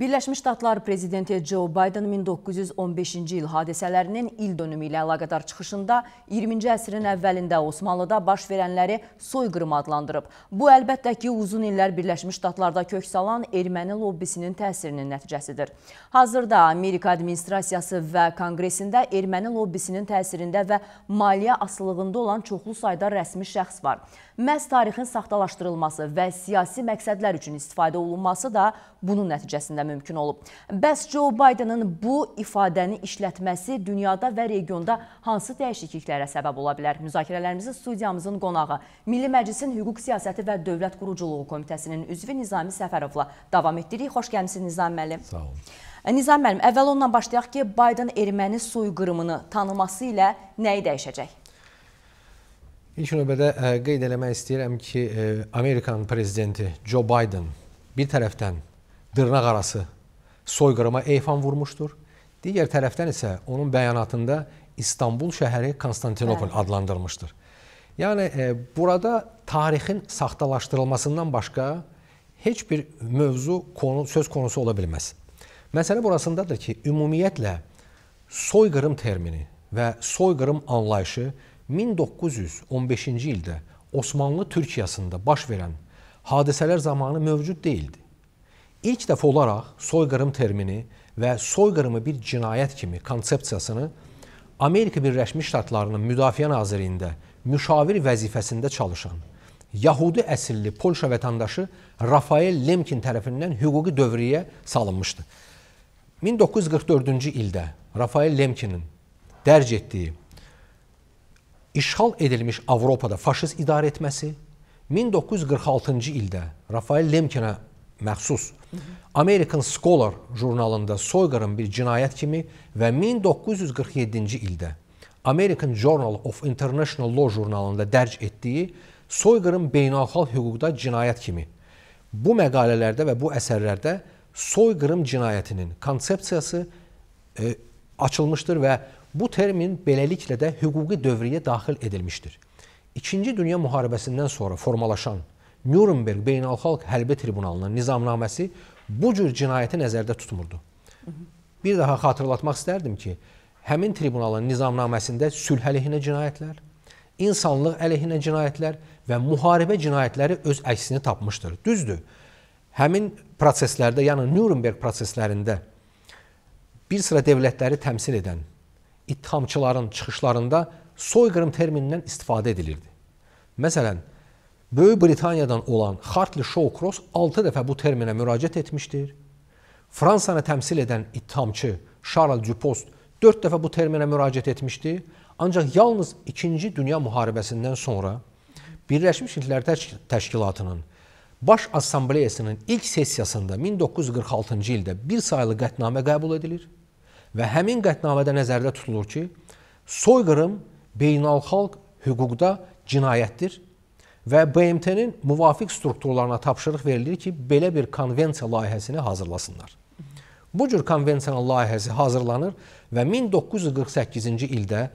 Birləşmiş Ştatlar prezidenti Joe Biden 1915-ci il hadisələrinin il dönümü ilə əlaqədar çıxışında 20-ci əsrin əvvəlində Osmanlıda baş verənləri soyqırım adlandırıb. Bu əlbəttə ki, uzun illər Birləşmiş Ştatlarda kök salan erməni lobbisinin təsirinin nəticəsidir. Hazırda Amerika administrasiyası və Konqresində erməni lobbisinin təsirində və maliyyə asılığında olan çoxlu sayda rəsmi şəxs var. Məhz tarixin saxtalaşdırılması və siyasi məqsədlər üçün istifadə olunması da bunun nəticəsində mümkün olub. Bəs Joe Bidenin bu ifadəni işlətməsi dünyada və regionda hansı dəyişikliklərə səbəb ola bilər? Müzakirələrimizi studiyamızın qonağı, Milli Məclisin Hüquq Siyasəti və Dövlət Quruculuğu Komitəsinin üzvü Nizami Səfərovla davam etdirik. Xoş gəlmisiniz Nizam müəllim. Sağ olun. E, Nizam müəllim, əvvəl ondan başlayaq ki, Biden erməni soyqırımını tanıması ilə nəyi dəyişəcək? İlk növbədə e, qeyd eləmək istəyirəm ki, e, Amerikan prezidenti Joe Biden bir tərəfdən dırnaq arası soyqırıma eyfan vurmuşdur. Digər tərəfdən isə onun bəyanatında İstanbul şəhəri Konstantinopol Bəli. adlandırmışdır. Yəni e, burada tarixin saxtalaşdırılmasından başqa heç bir mövzu konu söz konusu ola bilməz. Məsələ burasındadır ki, ümumiyyətlə soyqırım termini və soyqırım anlayışı 1915-ci ildə Osmanlı Türkiyəsində baş verən hadisələr zamanı mövcud deyildi. İlk dəfə olaraq soyqırım termini və soyqırımı bir cinayət kimi konsepsiyasını Amerika Birləşmiş Ştatlarının Müdafiə Nazirliyində müşavir vəzifəsində çalışan Yahudi əsilli Polşa vətəndaşı Rafael Lemkin tərəfindən hüquqi dövriyə salınmışdı. 1944-cü ildə Rafael Lemkinin dərc etdiyi işğal edilmiş Avropada faşist idarə etməsi, 1946-cı ildə Rafael Lemkinə məxsus American Scholar jurnalında soyqırım bir cinayət kimi və 1947-ci ildə American Journal of International Law jurnalında dərc etdiyi soyqırım beynəlxalq hüquqda cinayət kimi. Bu məqalələrdə və bu əsərlərdə soyqırım cinayətinin konsepsiyası e, açılmışdır və Bu termin beləliklə də hüquqi dövriyə daxil edilmişdir. İkinci Dünya Müharibəsindən sonra formalaşan Nürnberg Beynəlxalq Hərbi Tribunalının nizamnaməsi bu cür cinayəti nəzərdə tutmurdu. Bir daha xatırlatmaq istərdim ki, həmin tribunalın nizamnaməsində sülh əleyhinə cinayətlər, insanlıq əleyhinə cinayətlər və müharibə cinayətləri öz əksini tapmışdır. Düzdür. Həmin proseslərdə, yəni Nürnberg proseslərində bir sıra dövlətləri təmsil edən ittihamçıların çıxışlarında soyqırım terminindən istifadə edilirdi. Məsələn, Böyük Britaniyadan olan Hartley Shawcross 6 dəfə bu terminə müraciət etmişdir. Fransanı təmsil edən ittihamçı Charles Dupost 4 dəfə bu terminə müraciət etmişdi. Ancaq yalnız 2-ci Dünya müharibəsindən sonra Birləşmiş Milletlər Təşkilatının Baş Assambleyasının ilk sessiyasında 1946-cı ildə bir saylı qətnamə qəbul edilir Və həmin qətnamədə nəzərdə tutulur ki, soyqırım beynəlxalq hüquqda cinayətdir və BMT-nin müvafiq strukturlarına tapşırıq verilir ki, belə bir konvensiya layihəsini hazırlasınlar. Bu cür konvensiyanın layihəsi hazırlanır və 1948-ci ildə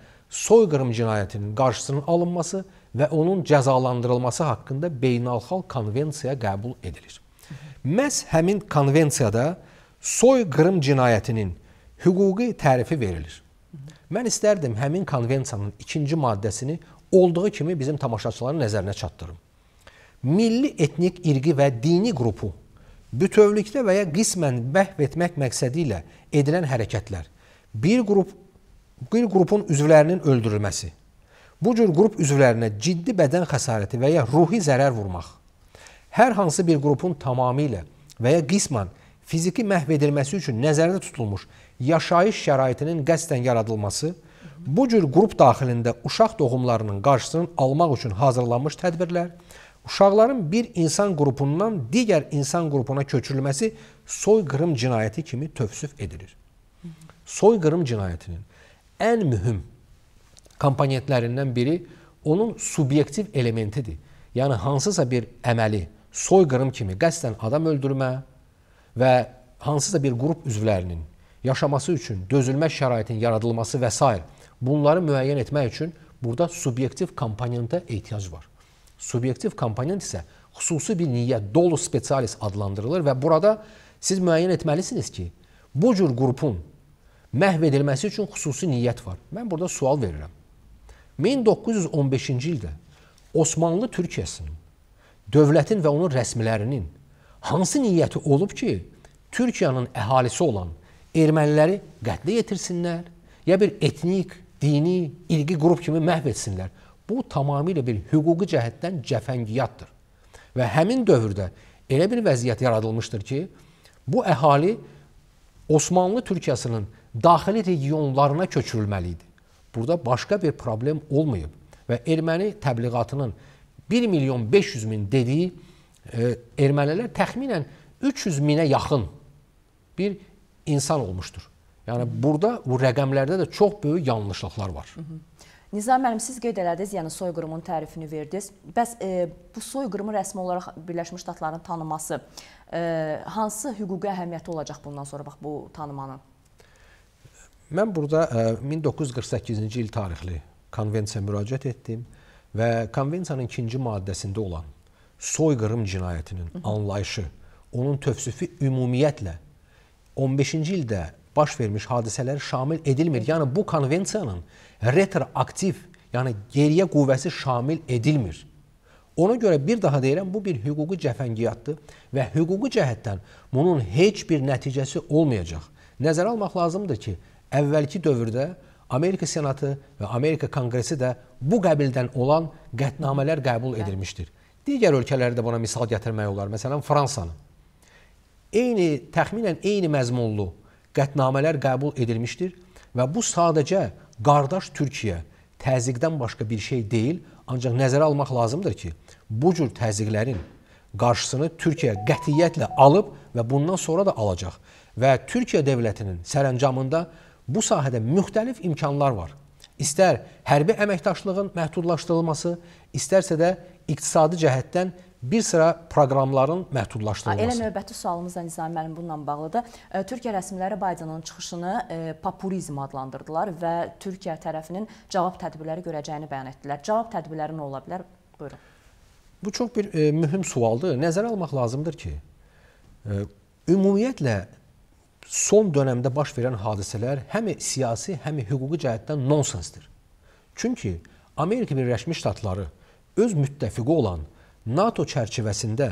soyqırım cinayətinin qarşısının alınması və onun cəzalandırılması haqqında beynəlxalq konvensiya qəbul edilir. Məhz həmin konvensiyada soyqırım cinayətinin hüquqi tərifi verilir. Mən istərdim həmin konvensiyanın ikinci maddəsini olduğu kimi bizim tamaşaçıların nəzərinə çatdırım. Milli etnik irqi və dini qrupu bütövlükdə və ya qismən bəhv etmək məqsədi ilə edilən hərəkətlər, bir qrup bir qrupun üzvlərinin öldürülməsi, bu cür qrup üzvlərinə ciddi bədən xəsarəti və ya ruhi zərər vurmaq, hər hansı bir qrupun tamamilə və ya qismən fiziki məhv edilməsi üçün nəzərdə tutulmuş yaşayış şəraitinin qəsdən yaradılması, bu cür qrup daxilində uşaq doğumlarının qarşısının almaq üçün hazırlanmış tədbirlər, uşaqların bir insan qrupundan digər insan qrupuna köçürülməsi soyqırım cinayəti kimi tövsif edilir. Soyqırım cinayətinin ən mühüm komponentlərindən biri onun subyektiv elementidir. Yəni hansısa bir əməli soyqırım kimi qəsdən adam öldürmə, və hansısa bir qrup üzvlərinin yaşaması üçün dözülməz şəraitin yaradılması və s. bunları müəyyən etmək üçün burada subyektiv komponentə ehtiyac var. Subyektiv komponent isə xüsusi bir niyyət, dolu spesialist adlandırılır və burada siz müəyyən etməlisiniz ki, bu cür qrupun məhv edilməsi üçün xüsusi niyyət var. Mən burada sual verirəm. 1915-ci ildə Osmanlı Türkiyəsinin, dövlətin və onun rəsmilərinin hansı niyyəti olub ki, Türkiyənin əhalisi olan erməniləri qətlə yetirsinlər, ya bir etnik, dini, ilgi qrup kimi məhv etsinlər. Bu tamamilə bir hüquqi cəhətdən cəfəngiyyatdır. Və həmin dövrdə elə bir vəziyyət yaradılmışdır ki, bu əhali Osmanlı Türkiyəsinin daxili regionlarına köçürülməli idi. Burada başqa bir problem olmayıb və erməni təbliğatının 1 milyon 500 min dediyi ermənilər təxminən 300 minə yaxın bir insan olmuşdur. Yəni burada bu rəqəmlərdə də çox böyük yanlışlıqlar var. Hı -hı. Nizam müəllim siz qeyd elədiniz, yəni soyqırımın tərifini verdiniz. Bəs e, bu soyqırımı rəsmi olaraq Birləşmiş Ştatların tanıması e, hansı hüquqi əhəmiyyəti olacaq bundan sonra bax bu tanımanın? Mən burada e, 1948-ci il tarixli konvensiyaya müraciət etdim və konvensiyanın ikinci maddəsində olan soyqırım cinayətinin anlayışı, onun tövsifi ümumiyyətlə 15-ci ildə baş vermiş hadisələr şamil edilmir. Yəni bu konvensiyanın retroaktiv, yəni geriyə qüvvəsi şamil edilmir. Ona görə bir daha deyirəm, bu bir hüquqi cəfəngiyyatdır və hüquqi cəhətdən bunun heç bir nəticəsi olmayacaq. Nəzərə almaq lazımdır ki, əvvəlki dövrdə Amerika Senatı və Amerika Konqresi də bu qəbildən olan qətnamələr qəbul edilmişdir. Evet. Digər ölkələri də buna misal gətirmək olar. Məsələn, Fransanın eyni təxminən eyni məzmunlu qətnamələr qəbul edilmişdir və bu sadəcə qardaş Türkiyə təzyiqdən başqa bir şey deyil, ancaq nəzərə almaq lazımdır ki, bu cür təzyiqlərin qarşısını Türkiyə qətiyyətlə alıb və bundan sonra da alacaq və Türkiyə dövlətinin sərəncamında bu sahədə müxtəlif imkanlar var istər hərbi əməkdaşlığın məhdudlaşdırılması, istərsə də iqtisadi cəhətdən bir sıra proqramların məhdudlaşdırılması. Hə, elə növbəti sualımız da Nizami müəllim bununla bağlıdır. Türkiyə rəsmiləri Baydanın çıxışını papurizm adlandırdılar və Türkiyə tərəfinin cavab tədbirləri görəcəyini bəyan etdilər. Cavab tədbirləri nə ola bilər? Buyurun. Bu çox bir mühüm sualdır. Nəzərə almaq lazımdır ki, ümumiyyətlə son dönəmdə baş verən hadisələr həm siyasi, həm hüquqi cəhətdən nonsensdir. Çünki Amerika Birləşmiş Ştatları öz müttəfiqi olan NATO çərçivəsində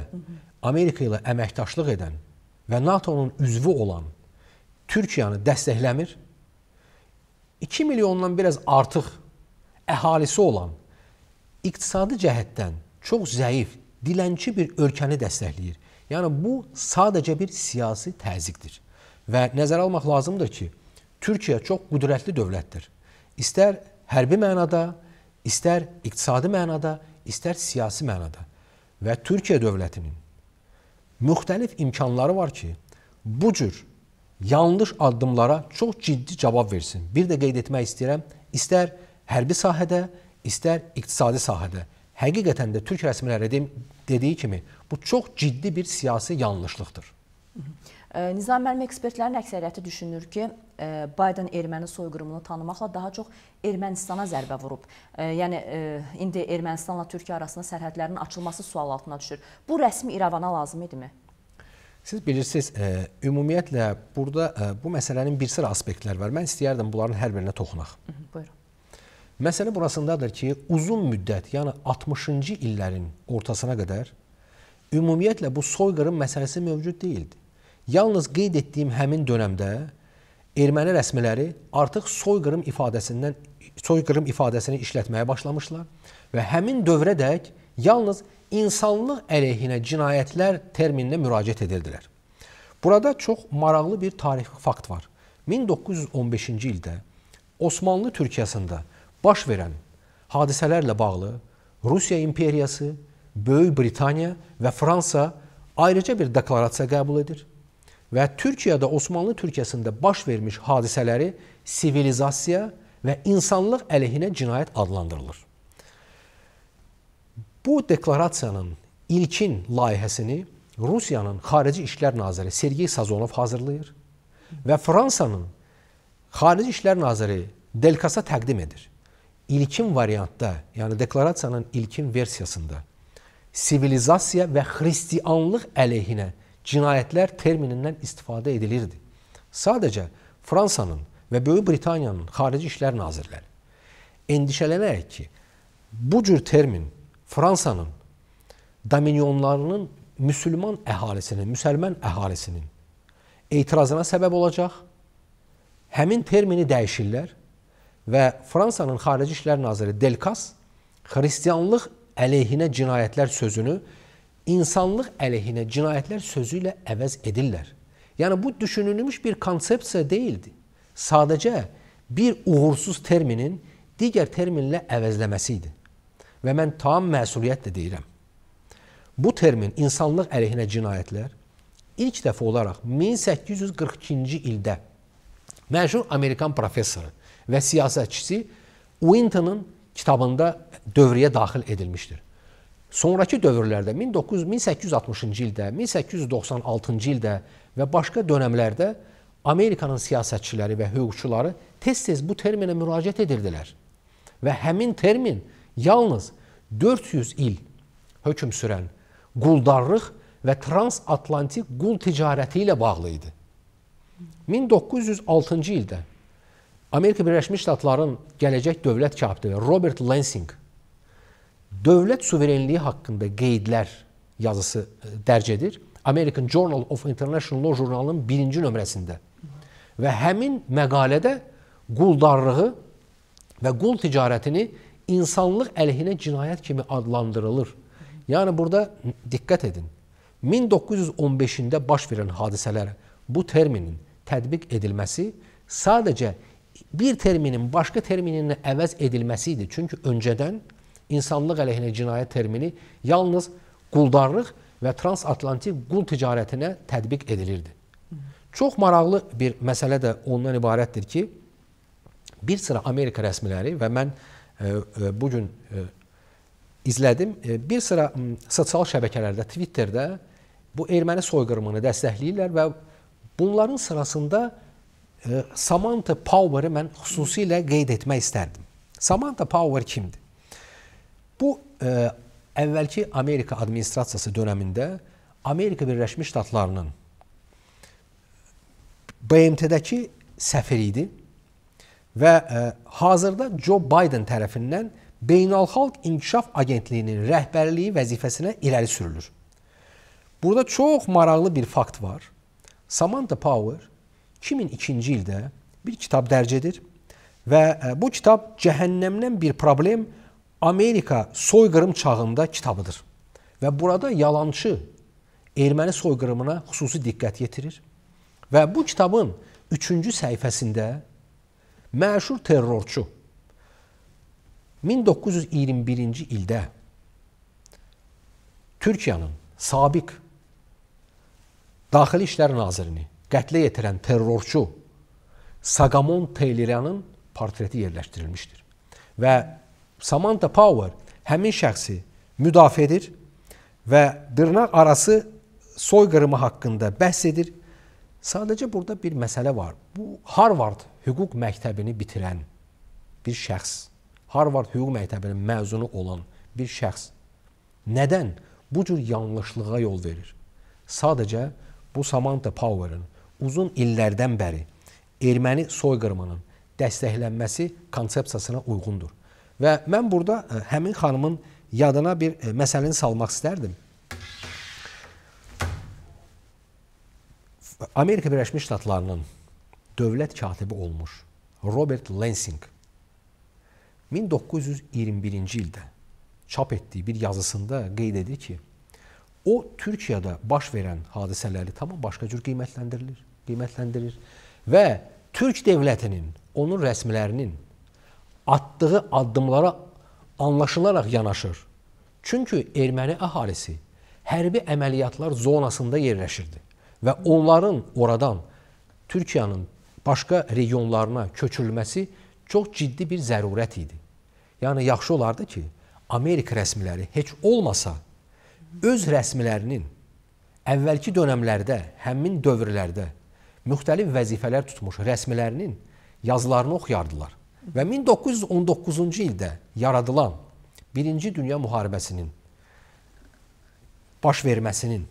Amerika ilə əməkdaşlıq edən və NATO-nun üzvü olan Türkiyəni dəstəkləmir. 2 milyondan biraz artıq əhalisi olan iqtisadi cəhətdən çox zəif, dilənçi bir ölkəni dəstəkləyir. Yəni bu sadəcə bir siyasi təzyiqdir. Və nəzərə almaq lazımdır ki, Türkiyə çox qüdrətli dövlətdir. İstər hərbi mənada, istər iqtisadi mənada, istər siyasi mənada. Və Türkiyə dövlətinin müxtəlif imkanları var ki, bu cür yanlış addımlara çox ciddi cavab versin. Bir də qeyd etmək istəyirəm, istər hərbi sahədə, istər iqtisadi sahədə. Həqiqətən də Türk rəsmiləri dediyi kimi bu çox ciddi bir siyasi yanlışlıqdır. Hı -hı. Nizam müəllim ekspertlərin əksəriyyəti düşünür ki, e, Biden erməni soyqırımını tanımaqla daha çox Ermənistana zərbə vurub. E, yəni e, indi Ermənistanla Türkiyə arasında sərhədlərin açılması sual altına düşür. Bu rəsmi İrəvana lazım idimi? Siz bilirsiniz, ümumiyyətlə burada bu məsələnin bir sıra aspektləri var. Mən istəyərdim bunların hər birinə toxunaq. Buyurun. Məsələ burasındadır ki, uzun müddət, yəni 60-cı illərin ortasına qədər ümumiyyətlə bu soyqırım məsələsi mövcud deyildi. Yalnız qeyd etdiyim həmin dönəmdə erməni rəsmiləri artıq soyqırım ifadəsindən soyqırım ifadəsini işlətməyə başlamışlar və həmin dövrədək yalnız insanlıq əleyhinə cinayətlər termininə müraciət edildilər. Burada çox maraqlı bir tarixi fakt var. 1915-ci ildə Osmanlı Türkiyəsində baş verən hadisələrlə bağlı Rusiya imperiyası, Böyük Britaniya və Fransa ayrıca bir deklarasiya qəbul edir və Türkiyədə Osmanlı Türkiyəsində baş vermiş hadisələri sivilizasiya və insanlıq əleyhinə cinayət adlandırılır. Bu deklarasiyanın ilkin layihəsini Rusiyanın Xarici İşlər naziri Sergey Sazonov hazırlayır və Fransanın Xarici İşlər naziri Delkasa təqdim edir. İlkin variantda, yəni deklarasiyanın ilkin versiyasında sivilizasiya və xristianlıq əleyhinə cinayətlər terminindən istifadə edilirdi. Sadəcə Fransanın və Böyük Britaniyanın xarici işlər nazirləri endişələnərək ki, bu cür termin Fransanın dominyonlarının müsəlman əhalisinin, müsəlman əhalisinin etirazına səbəb olacaq. Həmin termini dəyişirlər və Fransanın xarici işlər naziri Delkas xristianlıq əleyhinə cinayətlər sözünü insanlıq əleyhinə cinayətlər sözü ilə əvəz edirlər. Yəni bu düşünülmüş bir konsepsiya deyildi. Sadəcə bir uğursuz terminin digər terminlə əvəzləməsi idi. Və mən tam məsuliyyətlə deyirəm. Bu termin insanlıq əleyhinə cinayətlər ilk dəfə olaraq 1842-ci ildə məşhur Amerikan professoru və siyasətçisi Winton'ın kitabında dövrəyə daxil edilmişdir. Sonrakı dövrlərdə 1860-cı ildə, 1896-cı ildə və başqa dönəmlərdə Amerikanın siyasətçiləri və hüquqçuları tez-tez bu terminə müraciət edirdilər. Və həmin termin yalnız 400 il hökm sürən quldarlıq və transatlantik qul ticarəti ilə bağlı idi. 1906-cı ildə Amerika Birləşmiş Ştatlarının gələcək dövlət katibi Robert Lansing dövlət suverenliyi haqqında qeydlər yazısı e, dərc edir. American Journal of International Law jurnalının birinci nömrəsində. Və həmin məqalədə quldarlığı və qul ticarətini insanlıq əleyhinə cinayət kimi adlandırılır. Yəni burada diqqət edin. 1915-də baş verən hadisələrə bu terminin tətbiq edilməsi sadəcə bir terminin başqa terminlə əvəz edilməsi idi. Çünki öncədən insanlıq əleyhinə cinayət termini yalnız quldarlıq və transatlantik qul ticarətinə tətbiq edilirdi. Çox maraqlı bir məsələ də ondan ibarətdir ki, bir sıra Amerika rəsmiləri və mən e, e, bu gün e, izlədim, bir sıra sosial şəbəkələrdə, Twitterdə bu erməni soyqırımını dəstəkləyirlər və bunların sırasında Samantha Power-ı mən xüsusilə qeyd etmək istərdim. Samantha Power kimdir? Bu e, əvvəlki Amerika administrasiyası dövründə Amerika Birləşmiş Ştatlarının BMT-dəki səfiri idi və ə, e, hazırda Joe Biden tərəfindən Beynəlxalq İnkişaf Agentliyinin rəhbərliyi vəzifəsinə irəli sürülür. Burada çox maraqlı bir fakt var. Samantha Power 2002-ci ildə bir kitab dərc edir və ə, e, bu kitab Cəhənnəmdən bir problem Amerika soyqırım çağında kitabıdır. Və burada yalançı erməni soyqırımına xüsusi diqqət yetirir. Və bu kitabın 3-cü səhifəsində məşhur terrorçu 1921-ci ildə Türkiyənin sabiq Daxili İşlər Nazirini qətlə yetirən terrorçu Sagamon Teyliryanın portreti yerləşdirilmişdir. Və Samantha Power həmin şəxsi müdafiə edir və dırnaq arası soyqırımı haqqında bəhs edir. Sadəcə burada bir məsələ var. Bu Harvard hüquq məktəbini bitirən bir şəxs, Harvard hüquq məktəbinin məzunu olan bir şəxs nədən bu cür yanlışlığa yol verir? Sadəcə bu Samantha Power'ın uzun illərdən bəri erməni soyqırımının dəstəklənməsi konsepsiyasına uyğundur. Və mən burada e, həmin xanımın yadına bir e, məsələni salmaq istərdim. Amerika Birləşmiş Ştatlarının dövlət katibi olmuş Robert Lansing 1921-ci ildə çap etdiyi bir yazısında qeyd edir ki, o Türkiyədə baş verən hadisələri tamam başqa cür qiymətləndirilir, qiymətlendirir və Türk dövlətinin, onun rəsmilərinin atdığı addımlara anlaşılaraq yanaşır. Çünki erməni əhalisi hərbi əməliyyatlar zonasında yerləşirdi və onların oradan Türkiyənin başqa regionlarına köçürülməsi çox ciddi bir zərurət idi. Yəni yaxşı olardı ki, Amerika rəsmiləri heç olmasa öz rəsmilərinin əvvəlki dövrlərdə, həmin dövrlərdə müxtəlif vəzifələr tutmuş rəsmilərinin yazılarını oxuyardılar. Və 1919-cu ildə yaradılan 1-ci Dünya müharibəsinin baş verməsinin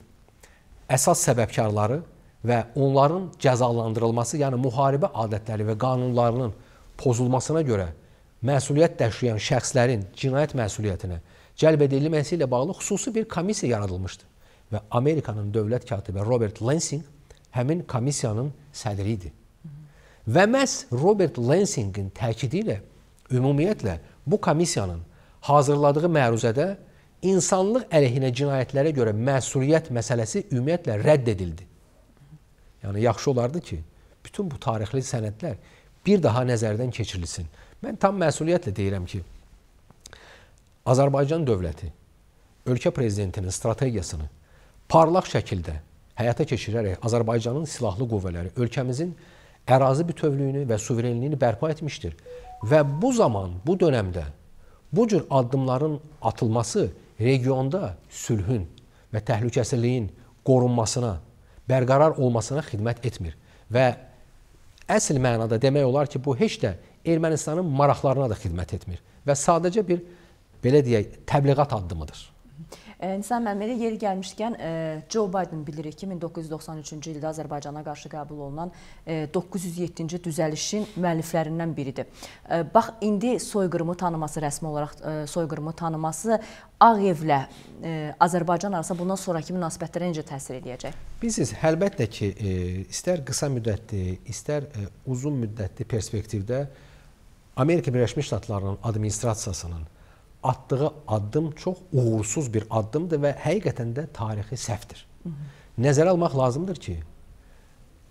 əsas səbəbkarları və onların cəzalandırılması, yəni müharibə adətləri və qanunlarının pozulmasına görə məsuliyyət daşıyan şəxslərin cinayət məsuliyyətinə cəlb edilməsi ilə bağlı xüsusi bir komissiya yaradılmışdı və Amerikanın dövlət katibi Robert Lansing həmin komissiyanın sədri idi. Və məhz Robert Lensingin təkidi ilə ümumiyyətlə bu komissiyanın hazırladığı məruzədə insanlıq əleyhinə cinayətlərə görə məsuliyyət məsələsi ümumiyyətlə rədd edildi. Yəni yaxşı olardı ki, bütün bu tarixli sənədlər bir daha nəzərdən keçirilsin. Mən tam məsuliyyətlə deyirəm ki, Azərbaycan dövləti ölkə prezidentinin strategiyasını parlaq şəkildə həyata keçirərək Azərbaycanın silahlı qüvvələri ölkəmizin ərazi bütövlüyünü və suverenliyini bərpa etmişdir. Və bu zaman, bu dönəmdə bu cür addımların atılması regionda sülhün və təhlükəsizliyin qorunmasına, bərqərar olmasına xidmət etmir. Və əsl mənada demək olar ki, bu heç də Ermənistanın maraqlarına da xidmət etmir və sadəcə bir belə deyək, təbliğat addımıdır. Nisan müəllimə də yeri gəlmişkən e, Joe Biden bilirik ki, 1993-cü ildə Azərbaycana qarşı qəbul olunan 907-ci e, düzəlişin müəlliflərindən biridir. E, bax, indi soyqırımı tanıması, rəsmi olaraq soyqırımı tanıması Ağ evlə Azərbaycan arasında bundan sonraki münasibətlərə necə təsir edəcək? Bilirsiniz, əlbəttə ki, istər qısa müddətli, istər uzun müddətli perspektivdə Amerika Birləşmiş Ştatlarının administrasiyasının atdığı addım çox uğursuz bir addımdır və həqiqətən də tarixi səhvdir. Nəzərə almaq lazımdır ki,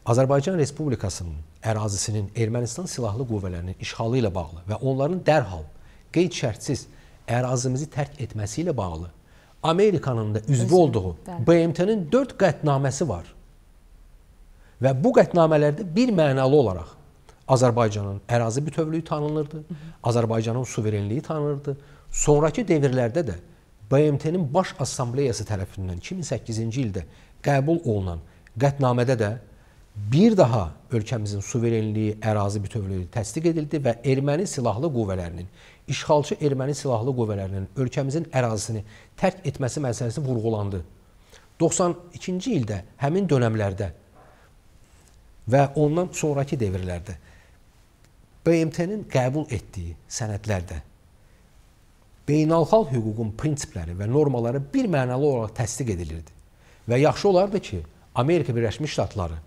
Azərbaycan Respublikasının ərazisinin Ermənistan silahlı qüvvələrinin işğalı ilə bağlı və onların dərhal qeyd-şərtsiz ərazimizi tərk etməsi ilə bağlı Amerikanın da üzvü olduğu BMT-nin 4 qətnaməsi var. Və bu qətnamələrdə bir mənalı olaraq Azərbaycanın ərazi bütövlüyü tanınırdı, Azərbaycanın suverenliyi tanınırdı, Sonrakı devirlərdə də BMT-nin Baş Assambleyası tərəfindən 2008-ci ildə qəbul olunan qətnamədə də bir daha ölkəmizin suverenliyi, ərazi bütövlüyü təsdiq edildi və erməni silahlı qüvvələrinin, işğalçı erməni silahlı qüvvələrinin ölkəmizin ərazisini tərk etməsi məsələsi vurğulandı. 92-ci ildə həmin dönəmlərdə və ondan sonrakı devirlərdə BMT-nin qəbul etdiyi sənədlərdə beynəlxalq hüququn prinsipləri və normaları bir mənalı olaraq təsdiq edilirdi. Və yaxşı olardı ki, Amerika Birləşmiş Ştatları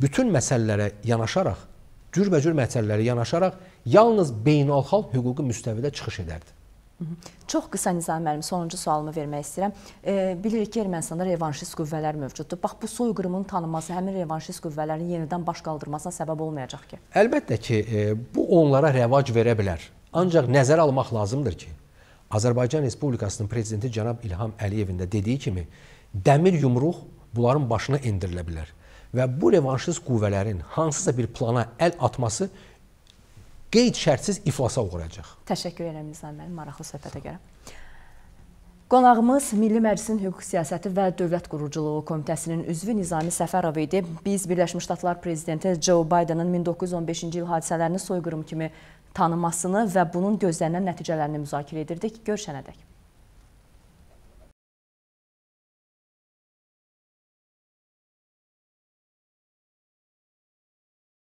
bütün məsələlərə yanaşaraq, cürbəcür məsələlərə yanaşaraq yalnız beynəlxalq hüququ müstəvidə çıxış edərdi. Çox qısa Nizam müəllim, sonuncu sualımı vermək istəyirəm. E, bilirik ki, Ermənistanda revanşist qüvvələr mövcuddur. Bax, bu soyqırımın tanınması həmin revanşist qüvvələrin yenidən baş qaldırmasına səbəb olmayacaq ki? Əlbəttə ki, e, bu onlara rəvac verə bilər. Ancaq nəzərə almaq lazımdır ki, Azərbaycan Respublikasının prezidenti cənab İlham Əliyevin də dediyi kimi dəmir yumruq bunların başına endirilə bilər və bu revanşist qüvvələrin hansısa bir plana əl atması qeyd şərtsiz iflasa uğrayacaq. Təşəkkür edirəm Nizam müəllim maraqlı söhbətə görə. Qonağımız Milli Məclisin Hüquq Siyasəti və Dövlət Quruculuğu Komitəsinin üzvü Nizami Səfərov idi. Biz Birləşmiş Ştatlar prezidenti Joe Bidenın 1915-ci il hadisələrini soyqırım kimi tanımasını və bunun gözlənilən nəticələrini müzakirə edirdik. Görüşənədək.